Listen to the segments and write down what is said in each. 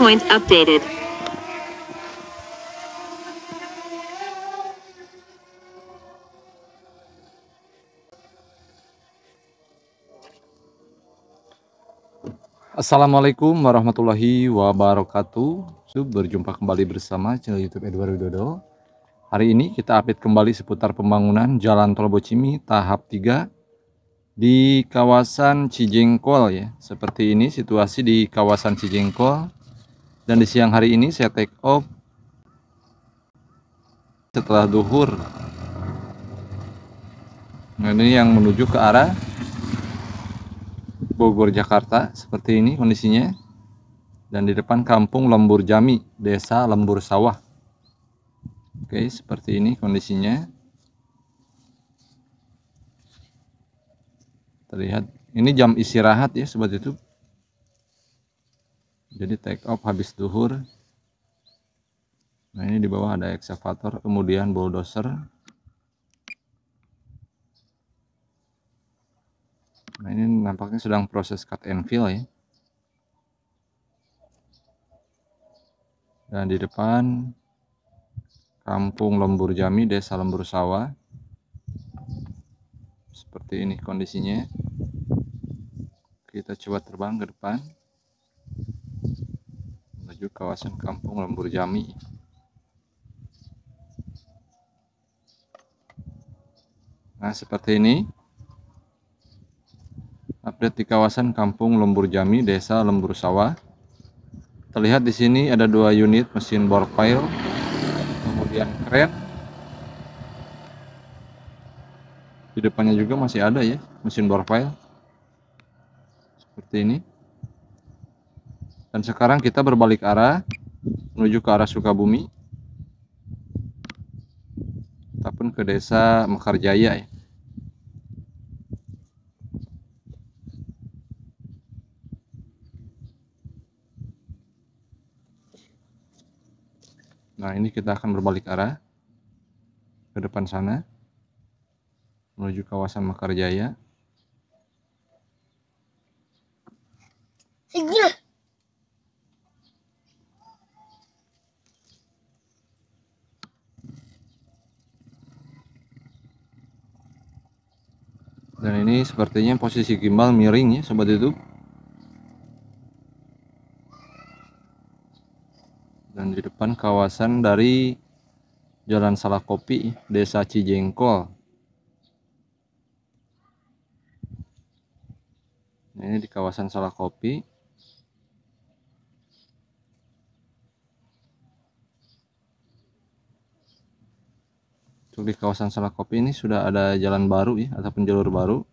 updated. Assalamualaikum warahmatullahi wabarakatuh. Berjumpa kembali bersama channel YouTube Edward Widodo. Hari ini kita update kembali seputar pembangunan Jalan Tol Bocimi tahap 3 di kawasan Cijengkol ya. Seperti ini situasi di kawasan Cijengkol dan di siang hari ini saya take off setelah duhur nah ini yang menuju ke arah Bogor Jakarta seperti ini kondisinya dan di depan kampung Lembur Jami desa Lembur Sawah oke seperti ini kondisinya terlihat ini jam istirahat ya sobat YouTube jadi take off habis duhur nah ini di bawah ada excavator kemudian bulldozer nah ini nampaknya sedang proses cut and fill ya dan di depan kampung Lembur Jami desa Lembur Sawah seperti ini kondisinya kita coba terbang ke depan menuju kawasan kampung Lembur Jami. Nah, seperti ini. Update di kawasan Kampung Lembur Jami, Desa Lembur Sawah. Terlihat di sini ada dua unit mesin bor pile, kemudian kren. Di depannya juga masih ada ya mesin bor pile. Seperti ini. Dan sekarang kita berbalik arah menuju ke arah Sukabumi. ataupun ke desa Mekarjaya ya. Nah, ini kita akan berbalik arah ke depan sana menuju kawasan Mekarjaya. dan ini sepertinya posisi gimbal miring ya sobat itu dan di depan kawasan dari Jalan Salakopi Desa Cijengkol nah, ini di kawasan Salakopi untuk di kawasan Salah Kopi ini sudah ada jalan baru ya ataupun jalur baru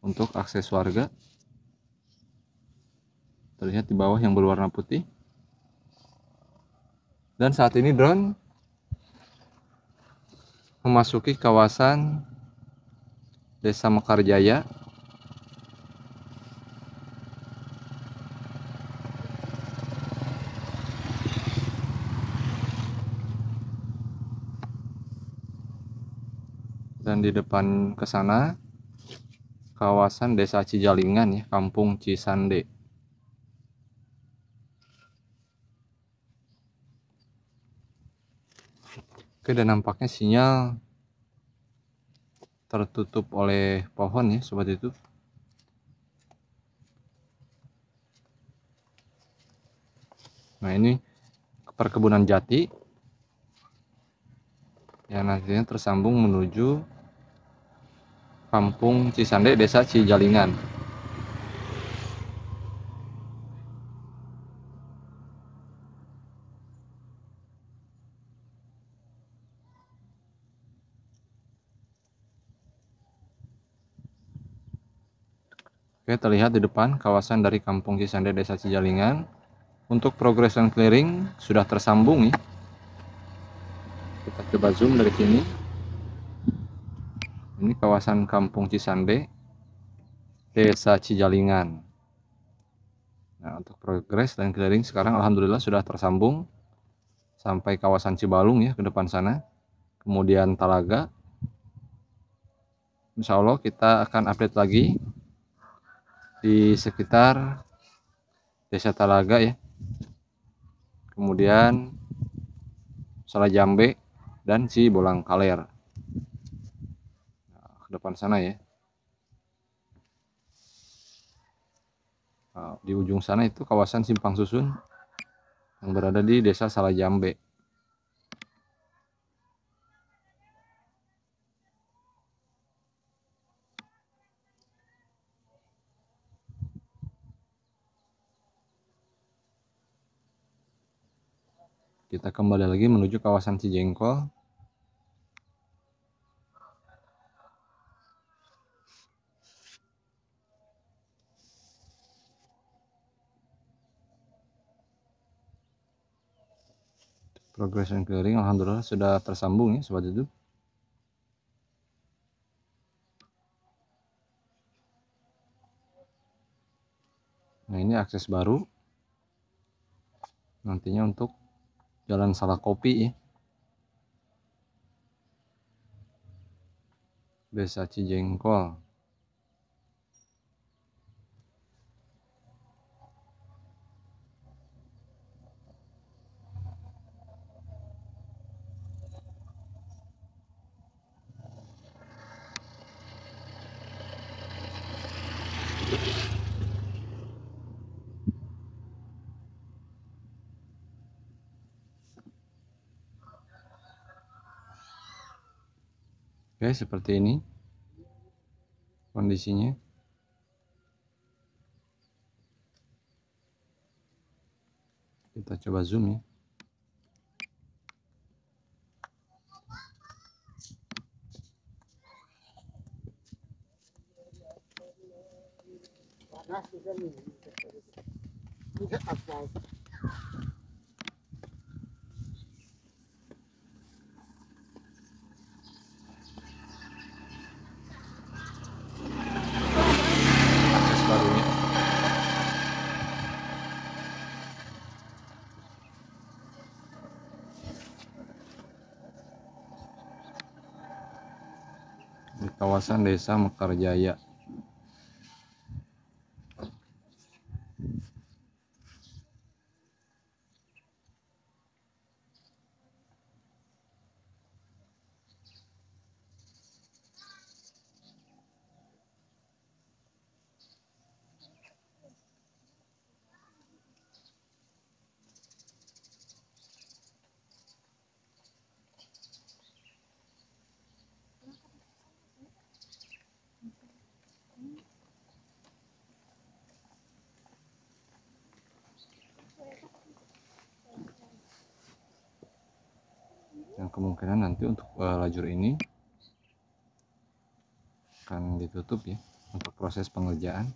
untuk akses warga terlihat di bawah yang berwarna putih dan saat ini drone memasuki kawasan Desa Mekarjaya dan di depan ke sana kawasan Desa Cijalingan ya, Kampung Cisande. Oke, dan nampaknya sinyal tertutup oleh pohon ya, sobat itu. Nah, ini perkebunan jati yang nantinya tersambung menuju Kampung Cisande, Desa Cijalingan. Oke, terlihat di depan kawasan dari Kampung Cisande, Desa Cijalingan. Untuk progresan clearing sudah tersambung nih. Kita coba zoom dari sini. Ini kawasan Kampung Cisande, Desa Cijalingan. Nah, untuk progres dan clearing sekarang alhamdulillah sudah tersambung sampai kawasan Cibalung ya ke depan sana. Kemudian Talaga. Insya Allah kita akan update lagi di sekitar Desa Talaga ya. Kemudian Salah Jambe dan Cibolang Kaler depan sana ya ah, di ujung sana itu kawasan simpang susun yang berada di desa Salajambe kita kembali lagi menuju kawasan Cijengkol progression clearing alhamdulillah sudah tersambung ya sobat YouTube nah ini akses baru nantinya untuk jalan salah kopi ya Desa Cijengkol Oke, seperti ini kondisinya. Kita coba zoom ya. di kawasan Desa Mekarjaya kemungkinan nanti untuk uh, lajur ini akan ditutup ya untuk proses pengerjaan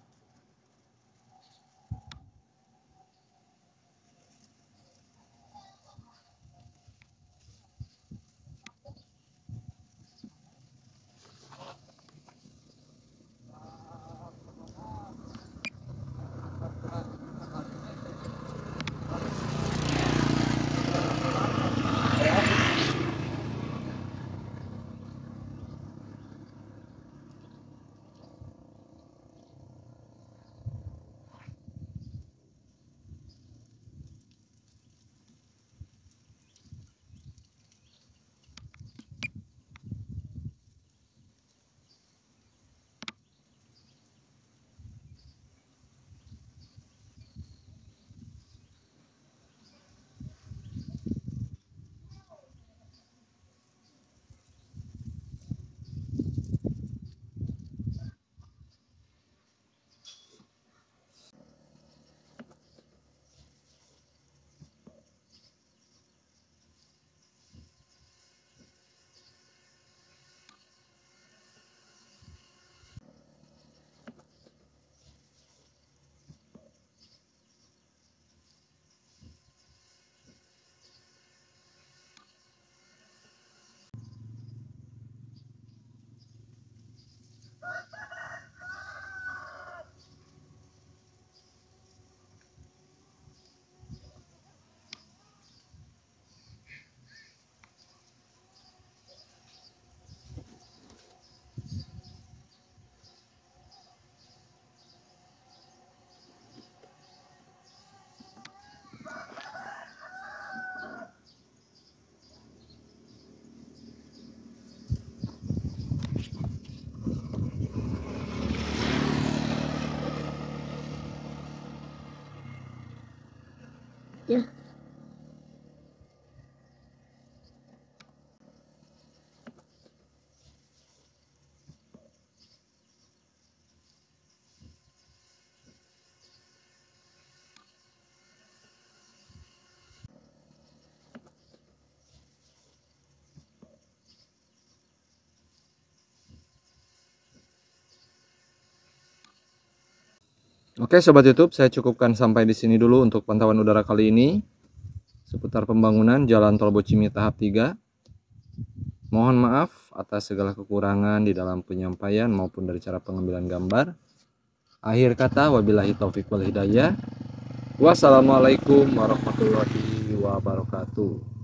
Oke sobat YouTube, saya cukupkan sampai di sini dulu untuk pantauan udara kali ini seputar pembangunan Jalan Tol Bocimi tahap 3. Mohon maaf atas segala kekurangan di dalam penyampaian maupun dari cara pengambilan gambar. Akhir kata wabillahi taufik wal hidayah. Wassalamualaikum warahmatullahi wabarakatuh.